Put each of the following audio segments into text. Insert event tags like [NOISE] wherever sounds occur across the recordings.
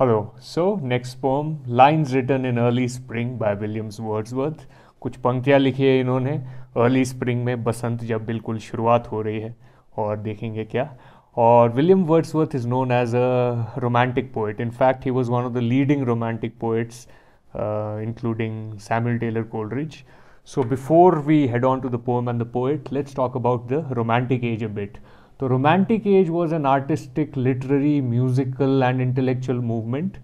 Hello so next poem lines written in early spring by Williams Wordsworth कुछ पंक्तियाँ लिखी है इन्होंने अर्ली स्प्रिंग में बसंत जब बिल्कुल शुरुआत हो रही है और देखेंगे क्या और William Wordsworth is known as a romantic poet in fact he was one of the leading romantic poets including Samuel Taylor Coleridge so before we head on to the poem and the poet let's talk about the romantic age a bit तो romantic age was an artistic literary musical and intellectual movement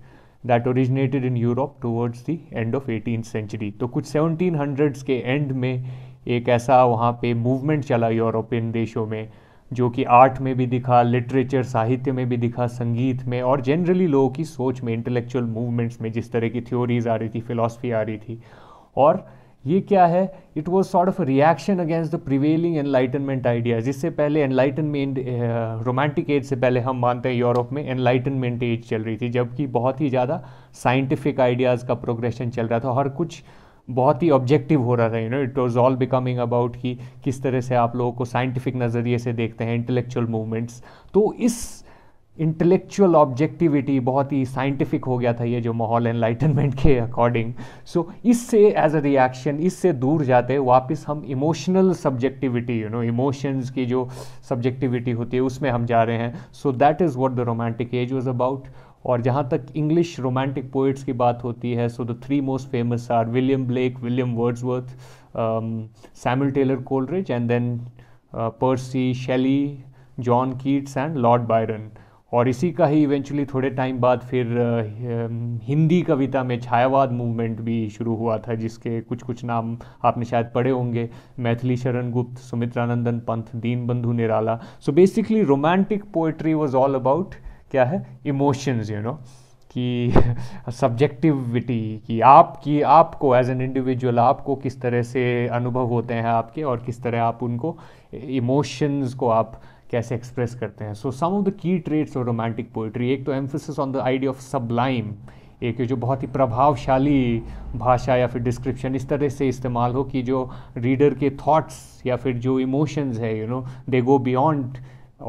that originated in Europe towards the end of eighteen century तो कुछ seventeen hundreds के and में एक ऐसा वहाँ पर movement चला यूरोपियन देशों में जो कि आर्ट में भी दिखा लिटरेचर साहित्य में भी दिखा संगीत में और जनरली लोगों की सोच में इंटेलेक्चुअल मूवमेंट्स में जिस तरह की थ्योरीज आ रही थी फिलासफी आ रही थी और ये क्या है it was sort of reaction against the prevailing enlightenment ideas इससे पहले एनलाइटनमेंट रोमांटिक एज से पहले हम मानते हैं यूरोप में एनलाइटनमेंट एज चल रही थी जबकि बहुत ही ज़्यादा साइंटिफिक आइडियाज़ का प्रोग्रेशन चल रहा था हर कुछ बहुत ही ऑब्जेक्टिव हो रहा था you know it was all becoming about कि किस तरह से आप लोगों को साइंटिफिक नज़रिए से देखते हैं इंटेलेक्चुअल मूवमेंट्स तो इस इंटेलेक्चुअल ऑब्जेक्टिविटी बहुत ही साइंटिफिक हो गया था ये जो माहौल एनलाइटनमेंट के अकॉर्डिंग सो so, इससे एज अ रिएक्शन इससे दूर जाते वापस हम emotional subjectivity you know emotions की जो सब्जेक्टिविटी होती है उसमें हम जा रहे हैं so that is what the romantic age was about और जहाँ तक इंग्लिश रोमांटिक पोइट्स की बात होती है so the three most famous are William Blake William Wordsworth Samuel Taylor Coleridge and then Percy Shelley John Keats and Lord Byron और इसी का ही इवेंचुअली थोड़े टाइम बाद फिर हिंदी कविता में छायावाद मूवमेंट भी शुरू हुआ था जिसके कुछ कुछ नाम आपने शायद पढ़े होंगे मैथिली शरण गुप्त Sumitranandan Pant Deen Bandhu Nirala so basically romantic poetry was all about क्या है इमोशंस यू नो कि सब्जेक्टिविटी [LAUGHS] कि आपकी आपको एज एन इंडिविजुअल आपको किस तरह से अनुभव होते हैं आपके और किस तरह आप उनको इमोशंस को आप कैसे एक्सप्रेस करते हैं so some of the key traits of romantic poetry एक तो emphasis on the idea of sublime एक जो बहुत ही प्रभावशाली भाषा या फिर डिस्क्रिप्शन इस तरह से इस्तेमाल हो कि जो रीडर के थॉट्स या फिर जो इमोशंस है you know they go beyond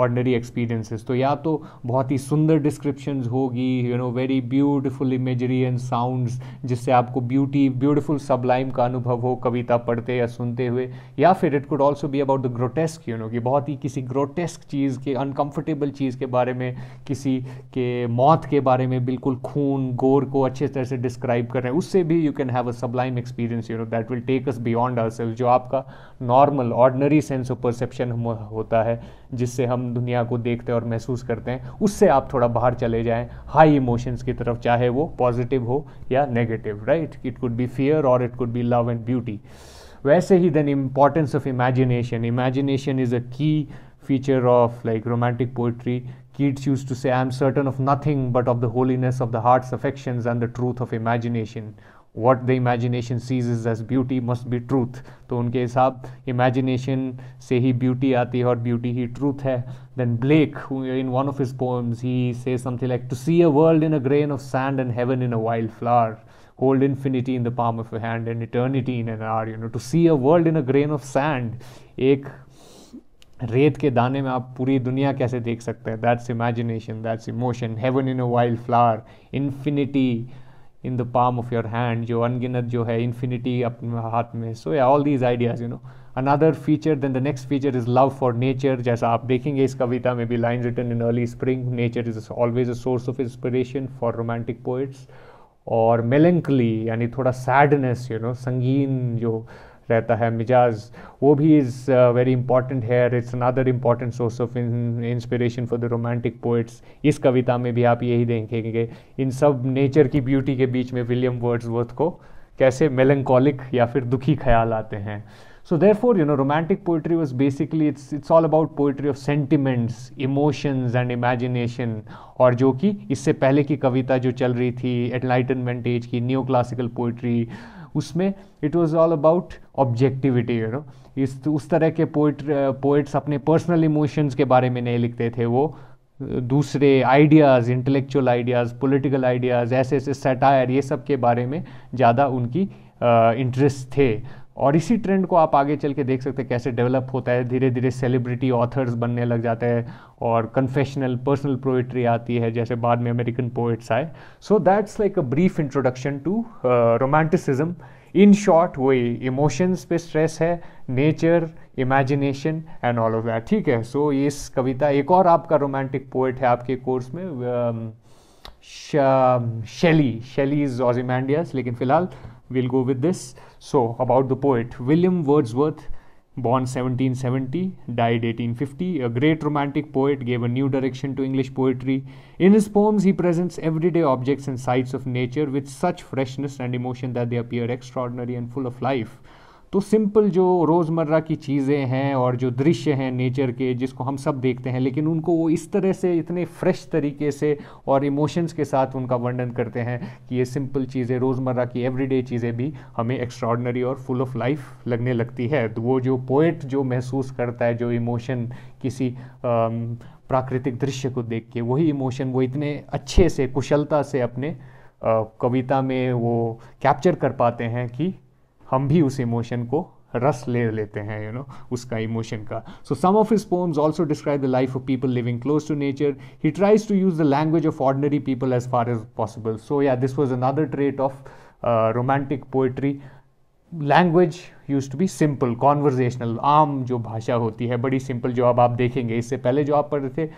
ordinary experiences तो या तो बहुत ही सुंदर डिस्क्रिप्शन होगी you know very beautiful imagery and sounds जिससे आपको ब्यूटी ब्यूटिफुल सबलाइम का अनुभव हो कविता पढ़ते या सुनते हुए या फिर it could also be about the grotesque you know कि बहुत ही किसी ग्रोटेस्क चीज़ के अनकम्फर्टेबल चीज़ के बारे में किसी के मौत के बारे में बिल्कुल खून गोर को अच्छे तरह से डिस्क्राइब कर रहे हैं उससे भी you can have a sublime experience you know that will take us beyond our जो आपका normal ordinary sense of perception होता है जिससे हम दुनिया को देखते और महसूस करते हैं उससे आप थोड़ा बाहर चले जाएं हाई इमोशंस की तरफ चाहे वो पॉजिटिव हो या negative right it could be fear और it could be love and beauty वैसे ही then importance of imagination imagination is a key feature of like romantic poetry Keats used to say I am certain of nothing but of the holiness of the heart's affection and the truth of imagination what the imagination seizes as beauty must be truth तो उनके हिसाब imagination से ही beauty आती है और beauty ही truth है then Blake in one of his poems he says something like to see a world in a grain of sand and heaven in a wild flower hold infinity in the palm of your hand and eternity in an hour you know to see a world in a grain of sand एक रेत के दाने में आप पूरी दुनिया कैसे देख सकते हैं that's imagination that's emotion heaven in a wild flower infinity in the palm of your hand जो अनगिनत जो है इन्फिनिटी अपने हाथ में so a all these ideas you know another feature then the next feature is love for nature जैसा आप देखेंगे इस कविता में B line written in early spring nature is always a source of inspiration for romantic poets और melancholy यानी थोड़ा sadness you know संगीन जो रहता है मिजाज वो भी इज़ वेरी इंपॉर्टेंट है it's another important source of inspiration for the romantic poets इस कविता में भी आप यही देखेंगे इन सब नेचर की ब्यूटी के बीच में विलियम वर्ड्सवर्थ को कैसे मेलनकॉलिक या फिर दुखी ख्याल आते हैं therefore you know romantic poetry was basically it's it's all about poetry of sentiments emotions and imagination और जो कि इससे पहले की कविता जो चल रही थी एनलाइटनमेंट एज की न्यू क्लासिकल पोइट्री उसमें it was all about objectivity you know इस उस तरह के पोइट पोइट्स अपने पर्सनल इमोशंस के बारे में नहीं लिखते थे वो दूसरे ideas intellectual ideas political ideas ऐसे ऐसे सेटायर ये सब के बारे में ज़्यादा उनकी इंटरेस्ट थे और इसी ट्रेंड को आप आगे चल के देख सकते हैं कैसे डेवलप होता है धीरे धीरे सेलिब्रिटी ऑथर्स बनने लग जाते हैं और कन्फेशनल पर्सनल पोइट्री आती है जैसे बाद में अमेरिकन पोइट्स आए so that's like a brief introduction to romanticism in short वही इमोशंस पे स्ट्रेस है nature imagination and all of that ठीक है सो so, इस कविता एक और आपका रोमांटिक पोइट है आपके कोर्स में शेली शेली इज़ ऑजिमैंडियस लेकिन फ़िलहाल we'll go with this. So about the poet William Wordsworth, born 1770, died 1850, a great romantic poet, gave a new direction to English poetry. In his poems, he presents everyday objects and sights of nature with such freshness and emotion that they appear extraordinary and full of life. तो simple जो रोज़मर्रा की चीज़ें हैं और जो दृश्य हैं नेचर के जिसको हम सब देखते हैं लेकिन उनको वो इस तरह से इतने फ्रेश तरीके से और इमोशंस के साथ उनका वर्णन करते हैं कि ये सिंपल चीज़ें रोज़मर्रा की एवरीडे चीज़ें भी हमें एक्स्ट्रॉडनरी और फुल ऑफ लाइफ लगने लगती है तो वो जो पोइट जो महसूस करता है जो इमोशन किसी प्राकृतिक दृश्य को देख के वही इमोशन वो इतने अच्छे से कुशलता से अपने कविता में वो कैप्चर कर पाते हैं कि हम भी उस इमोशन को रस ले लेते हैं यू you नो know, उसका इमोशन का so some of his poems also describe the life of people living close to nature he tries to use the language of ordinary people as far as possible so yeah this was another trait of romantic poetry language used to be simple conversational आम जो भाषा होती है बड़ी simple जो अब आप देखेंगे इससे पहले जो आप पढ़ रहे थे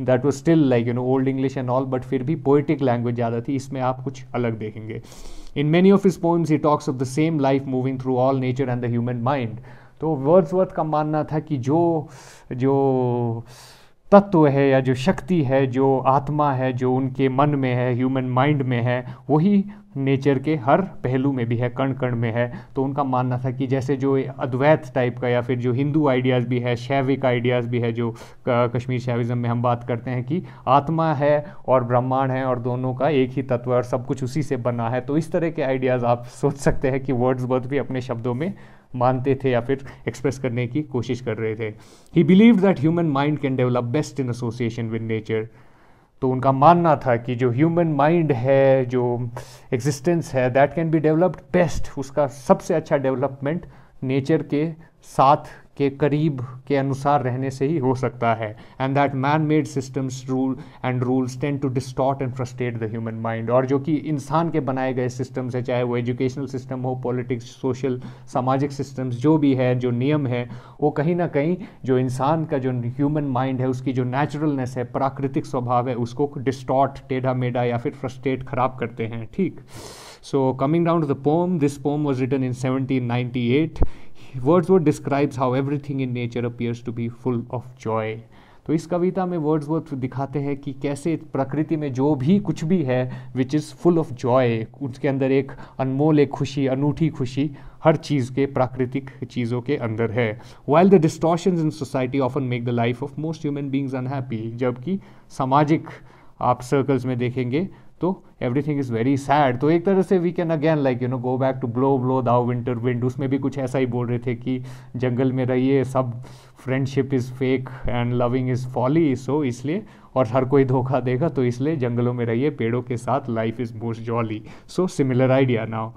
that was still like you know old English and all but फिर भी पोइटिक लैंग्वेज ज़्यादा थी इसमें आप कुछ अलग देखेंगे in many of his poems he talks of the same life moving through all nature and the human mind तो वर्ड्स वर्थ का मानना था कि जो जो तत्व है या जो शक्ति है जो आत्मा है जो उनके मन में है ह्यूमन माइंड में है वही नेचर के हर पहलू में भी है कण कण में है तो उनका मानना था कि जैसे जो अद्वैत टाइप का या फिर जो हिंदू आइडियाज़ भी है शैविक आइडियाज़ भी है जो कश्मीर शैविज़म में हम बात करते हैं कि आत्मा है और ब्रह्मांड है और दोनों का एक ही तत्व है और सब कुछ उसी से बना है तो इस तरह के आइडियाज़ आप सोच सकते हैं कि वर्ड्स बर्थ भी अपने शब्दों में मानते थे या फिर एक्सप्रेस करने की कोशिश कर रहे थे he believe that human mind can develop best in association with nature तो उनका मानना था कि जो ह्यूमन माइंड है जो एग्जिस्टेंस है that can be developed best उसका सबसे अच्छा डेवलपमेंट नेचर के साथ के करीब के अनुसार रहने से ही हो सकता है and that man made systems rule and rules tend to distort and frustrate the human mind और जो कि इंसान के बनाए गए सिस्टम्स हैं चाहे वो एजुकेशनल सिस्टम हो पॉलिटिक्स सोशल सामाजिक सिस्टम्स जो भी है जो नियम है वो कहीं ना कहीं जो इंसान का जो ह्यूमन माइंड है उसकी जो नेचुरलनेस है प्राकृतिक स्वभाव है उसको डिस्टॉट टेढ़ा मेढ़ा या फिर फ्रस्टेट खराब करते हैं ठीक So, coming down to the poem, this poem was written in 1798. Wordsworth describes how everything in nature appears to be full of joy तो इस कविता में वर्ड्स वो दिखाते हैं कि कैसे प्रकृति में जो भी कुछ भी है which is full of joy उसके अंदर एक अनमोल एक खुशी अनूठी खुशी हर चीज़ के प्राकृतिक चीज़ों के अंदर है while the distortion in society often make the life of most human beings unhappy जबकि सामाजिक आप सर्कल्स में देखेंगे तो everything is very sad तो एक तरह से we can again like you know go back to blow blow thou winter wind उसमें भी कुछ ऐसा ही बोल रहे थे कि जंगल में रहिए सब friendship is fake and loving is folly so इसलिए और हर कोई धोखा देगा तो इसलिए जंगलों में रहिए पेड़ों के साथ life is most jolly so similar idea now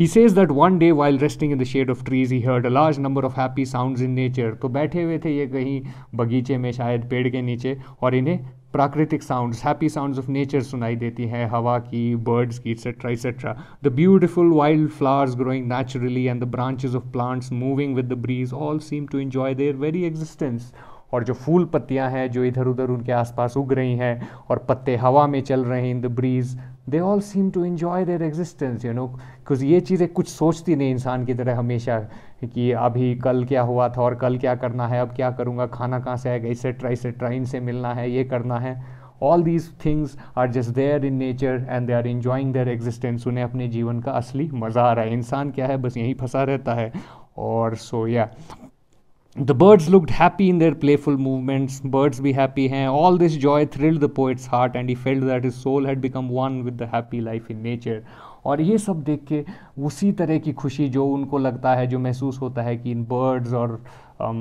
He says that one day while resting in the shade of trees, he heard a large number of happy sounds in nature. तो बैठे हुए थे ये कहीं बगीचे में शायद पेड़ के नीचे और इन्हें प्राकृतिक sounds happy sounds of nature सुनाई देती हैं हवा की बर्ड्स की etcetera etcetera the beautiful wild flowers growing naturally and the branches of plants moving with the breeze all seem to enjoy their very existence और जो फूल पत्तियां हैं जो इधर उधर उनके आसपास उग रही हैं और पत्ते हवा में चल रहे हैं in the breeze they all seem to enjoy their existence you know because ये चीज़ें कुछ सोचती नहीं इंसान की तरह हमेशा कि अभी कल क्या हुआ था और कल क्या करना है अब क्या करूँगा खाना कहाँ से आएगा इसेट्रा इसेट्रा इनसे मिलना है ये करना है all these things are just there in nature and they are enjoying their existence उन्हें अपने जीवन का असली मज़ा आ रहा है इंसान क्या है बस यहीं फंसा रहता है और so yeah the birds looked happy in their playful movements birds भी हैप्पी हैं all this joy thrilled the poet's heart and he felt that his soul had become one with the happy life in nature और ये सब देख के उसी तरह की खुशी जो उनको लगता है जो महसूस होता है कि इन बर्ड्स और um,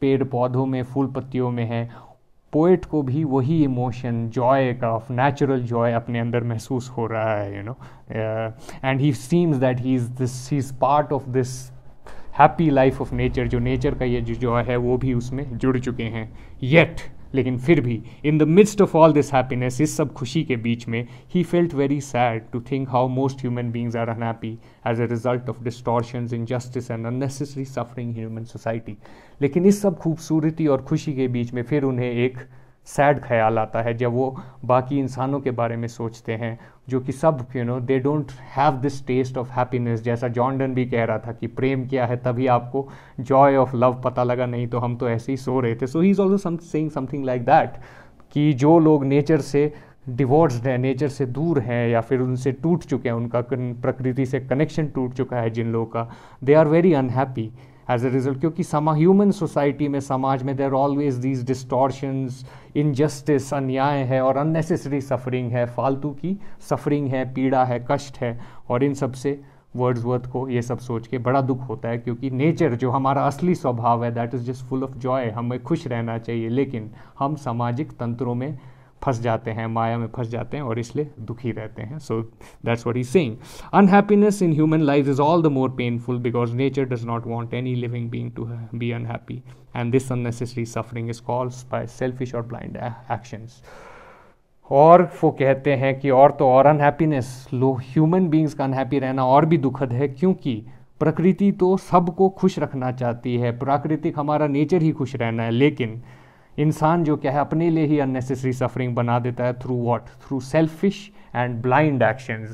पेड़ पौधों में फूल पत्तियों में है पोइट को भी वही इमोशन जॉय का ऑफ नेचुरल जॉय अपने अंदर महसूस हो रहा है you know and he seems that he is this he is part of this happy life of nature जो नेचर का ये जो जॉय है वो भी उसमें जुड़ चुके हैं येट लेकिन फिर भी in the mist of all this happiness इस सब खुशी के बीच में ही felt very sad to think how most human beings are unhappy as a result of distortion justice and unnecessary suffering human society लेकिन इस सब खूबसूरती और खुशी के बीच में फिर उन्हें एक सैड ख्याल आता है जब वो बाकी इंसानों के बारे में सोचते हैं जो कि सब you know they don't have this taste of happiness जैसा जॉन डन भी कह रहा था कि प्रेम क्या है तभी आपको जॉय ऑफ लव पता लगा नहीं तो हम तो ऐसे ही सो रहे थे so he is also saying something like that कि जो लोग नेचर से डिवोर्स हैं नेचर से दूर हैं या फिर उनसे टूट चुके हैं उनका प्रकृति से कनेक्शन टूट चुका है जिन लोगों का they are very unhappy as a result क्योंकि समा ह्यूमन सोसाइटी में समाज में there always these distortions injustice अन्याय है और अननेसेसरी सफरिंग है फालतू की सफरिंग है पीड़ा है कष्ट है और इन सब से वर्ड्सवर्थ को ये सब सोच के बड़ा दुख होता है क्योंकि नेचर जो हमारा असली स्वभाव है that is just full of joy हमें खुश रहना चाहिए लेकिन हम सामाजिक तंत्रों में फंस जाते हैं माया में फंस जाते हैं और इसलिए दुखी रहते हैं so that's what is saying unhappiness in human life is all the more painful because nature does not want any living being to be unhappy and this unnecessary suffering is कॉल्स बाय सेल्फिश और blind actions और वो कहते हैं कि और तो और अनहैप्पीनेस लो ह्यूमन बींग्स का अनहैप्पी रहना और भी दुखद है क्योंकि प्रकृति तो सबको खुश रखना चाहती है प्राकृतिक हमारा नेचर ही खुश रहना है लेकिन इंसान जो क्या है अपने लिए ही अननेसेसरी सफरिंग बना देता है through what through selfish and blind action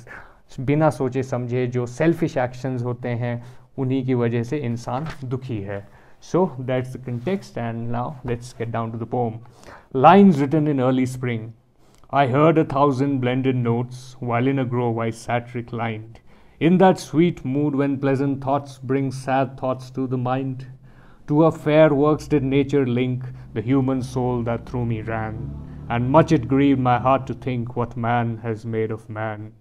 बिना सोचे समझे जो सेल्फिश एक्शन होते हैं उन्हीं की वजह से इंसान दुखी है so that's the context and now let's get down to the poem lines written in early spring I heard a thousand blended notes while in a grove I sat reclined in that sweet mood when pleasant thoughts bring sad thoughts to the mind To her fair works did nature link the human soul that through me ran, and much it grieved my heart to think what man has made of man.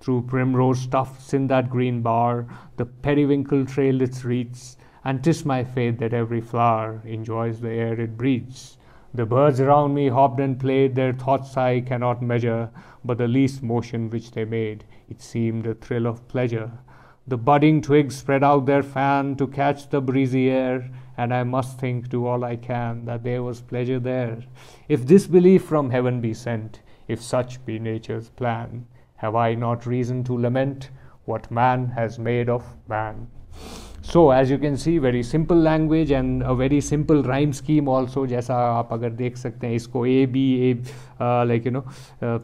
Through primrose tufts in that green bar, the periwinkle trailed its wreaths, and 'tis my faith that every flower enjoys the air it breathes. The birds around me hopped and played, their thoughts I cannot measure, but the least motion which they made, it seemed a thrill of pleasure. The budding twigs spread out their fan to catch the breezy air, and I must think, do all I can, that there was pleasure there. If this belief from heaven be sent, if such be nature's plan, have I not reason to lament what man has made of man? So, as you can see, very simple language and a very simple rhyme scheme also. Jaisa aap agar dekh sakte hain, isko A, B, A, uh, like, you know, uh,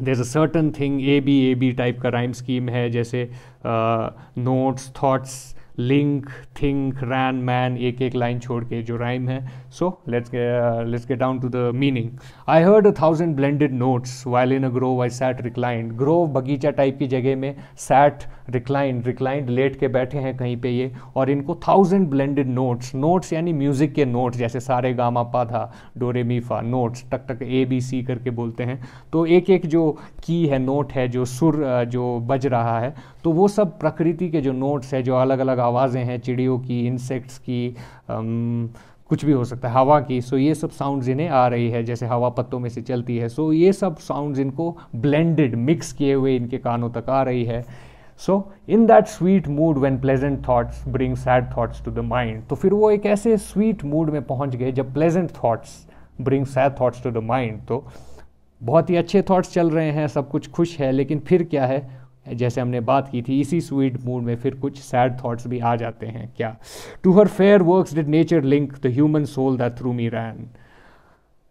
there's a certain thing, A, B, A, B type ka rhyme scheme hai, jaise uh, notes, thoughts, link think ran man एक एक line छोड़ के जो rhyme है so let's let's get down to the meaning I heard a thousand blended notes while in a grove I sat reclined grove बगीचा type की जगह में सैट रिक्लाइंड रिक्लाइंड लेट के बैठे हैं कहीं पे ये और इनको थाउजेंड ब्लेंडेड नोट्स नोट्स यानी म्यूज़िक के नोट्स जैसे सारे गामा पा था डोरे मीफा नोट्स टक टक ए बी सी करके बोलते हैं तो एक एक जो की है नोट है जो सुर जो बज रहा है तो वो सब प्रकृति के जो नोट्स हैं जो अलग अलग आवाज़ें हैं चिड़ियों की इंसेक्ट्स की अम, um, कुछ भी हो सकता है हवा की सो ये सब साउंड्स इन्हें आ रही है जैसे हवा पत्तों में से चलती है सो ये सब साउंड्स इनको ब्लेंडेड मिक्स किए हुए इनके कानों तक आ रही है so in that sweet mood when pleasant thoughts bring sad thoughts to the mind तो फिर वो एक ऐसे स्वीट मूड में पहुंच गए जब pleasant thoughts bring sad thoughts to the mind तो बहुत ही अच्छे थाट्स चल रहे हैं सब कुछ खुश है लेकिन फिर क्या है जैसे हमने बात की थी इसी स्वीट मूड में फिर कुछ सैड थॉट्स भी आ जाते हैं क्या to her fair works did nature link the human soul that through me ran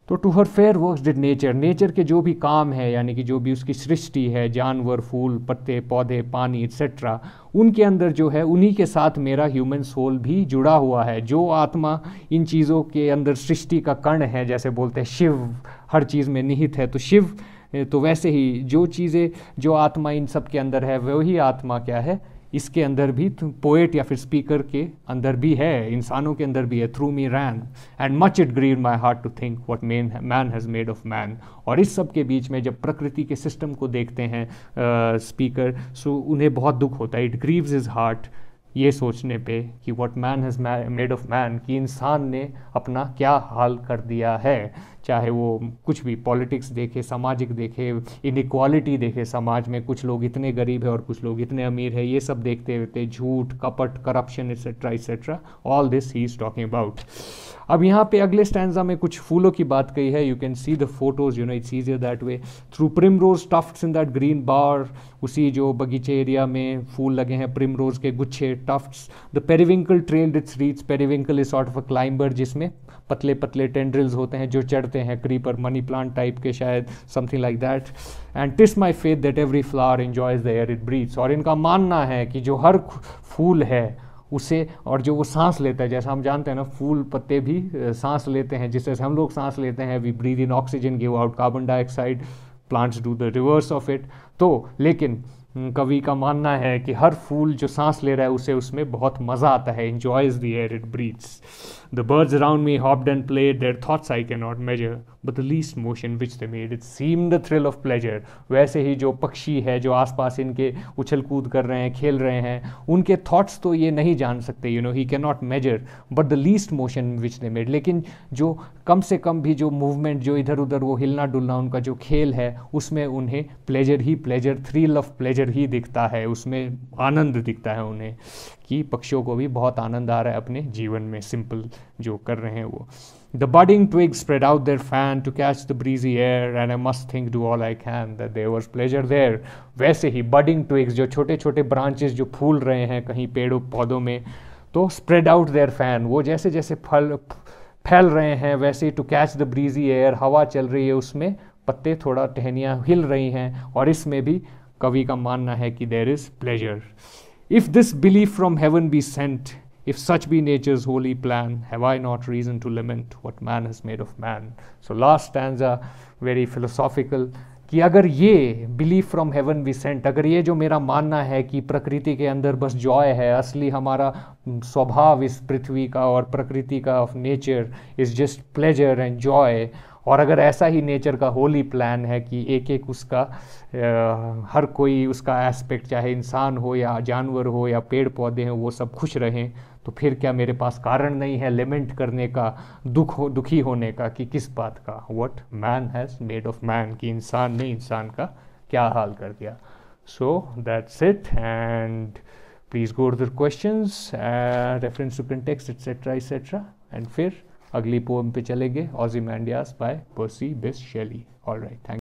तो to her fair works did nature nature के जो भी काम है यानी कि जो भी उसकी सृष्टि है जानवर फूल पत्ते पौधे पानी एक्सेट्रा उनके अंदर जो है उन्हीं के साथ मेरा ह्यूमन सोल भी जुड़ा हुआ है जो आत्मा इन चीज़ों के अंदर सृष्टि का कर्ण है जैसे बोलते हैं शिव हर चीज़ में निहित है तो शिव तो वैसे ही जो चीज़ें जो आत्मा इन सब के अंदर है वही आत्मा क्या है इसके अंदर भी पोएट तो या फिर स्पीकर के अंदर भी है इंसानों के अंदर भी है through me ran and much it grieve my heart to think what men man has made of man और इस सब के बीच में जब प्रकृति के सिस्टम को देखते हैं स्पीकर uh, सो so उन्हें बहुत दुख होता है इट ग्रीव्स इज हार्ट ये सोचने पे कि what man has made of man कि इंसान ने अपना क्या हाल कर दिया है चाहे वो कुछ भी पॉलिटिक्स देखे सामाजिक देखे इनक्वालिटी देखे समाज में कुछ लोग इतने गरीब है और कुछ लोग इतने अमीर है ये सब देखते रहते झूठ कपट corruption etcetera etcetera all this he is talking about अब यहाँ पे अगले स्टैंडा में कुछ फूलों की बात कही है you can see the photos you know it's easier that way through primrose tuft in that green bower उसी जो बगीचे एरिया में फूल लगे हैं प्रिम रोज के गुच्छे tufts the periwinkle trailed its reach periwinkle is sort of a climber जिसमें पतले पतले टेंड्रिल्स होते हैं जो चढ़ते हैं क्रीपर मनी प्लांट टाइप के शायद something like that and TISS my faith that every flower enjoys the air it breathes और इनका मानना है कि जो हर फूल है उसे और जो वो सांस लेता है जैसा हम जानते हैं ना फूल पत्ते भी सांस लेते हैं जिससे हम लोग सांस लेते हैं we breathe in oxygen give out carbon dioxide plants do the reverse of it तो लेकिन कवि का मानना है कि हर फूल जो सांस ले रहा है उसे उसमें बहुत मज़ा आता है enjoys the air it breathes The birds around me hopped and played, their thoughts I cannot measure, but the least motion which they made, it seemed a thrill of pleasure. वैसे ही जो पक्षी है जो आसपास इनके उछल कूद कर रहे हैं खेल रहे हैं उनके थॉट्स तो ये नहीं जान सकते you know he can not measure but the least motion which they made लेकिन जो कम से कम भी जो मूवमेंट जो इधर उधर वो हिलना डुलना उनका जो खेल है उसमें उन्हें प्लेजर ही प्लेजर थ्रिल ऑफ प्लेजर ही दिखता है उसमें आनंद दिखता है उन्हें कि पक्षियों को भी बहुत आनंद आ रहा है अपने जीवन में सिंपल जो कर रहे हैं वो the budding twig spread out their fan to catch the breezy air and I must think do all I can the there was pleasure there वैसे ही बडिंग ट्विग्स जो छोटे छोटे ब्रांचेस जो फूल रहे हैं कहीं पेड़ों पौधों में तो स्प्रेड आउट देयर फैन वो जैसे जैसे फल फैल रहे हैं वैसे ही to catch the breezy air हवा चल रही है उसमें पत्ते थोड़ा टहनियाँ हिल रही हैं और इसमें भी कवि का मानना है कि there is pleasure If this belief from heaven be sent, if such be nature's holy plan, have I not reason to lament what man has made of man? So, last stanza, very philosophical. कि अगर ये belief from heaven be sent अगर ये जो मेरा मानना है कि प्रकृति के अंदर बस जॉय है असली हमारा स्वभाव इस पृथ्वी का और प्रकृति का of nature is just pleasure and joy और अगर ऐसा ही नेचर का होली प्लान है कि एक एक उसका आ, हर कोई उसका एस्पेक्ट चाहे इंसान हो या जानवर हो या पेड़ पौधे हों वो सब खुश रहें तो फिर क्या मेरे पास कारण नहीं है लेमेंट करने का दुख हो दुखी होने का कि किस बात का what man has made of man कि इंसान ने इंसान का क्या हाल कर दिया so that's it and please go to the questions reference uh, to to context etc and फिर अगली पोम पे चलेंगे ऑजी मैंडियास बाय पर्सी बिस शेली ऑल राइट थैंक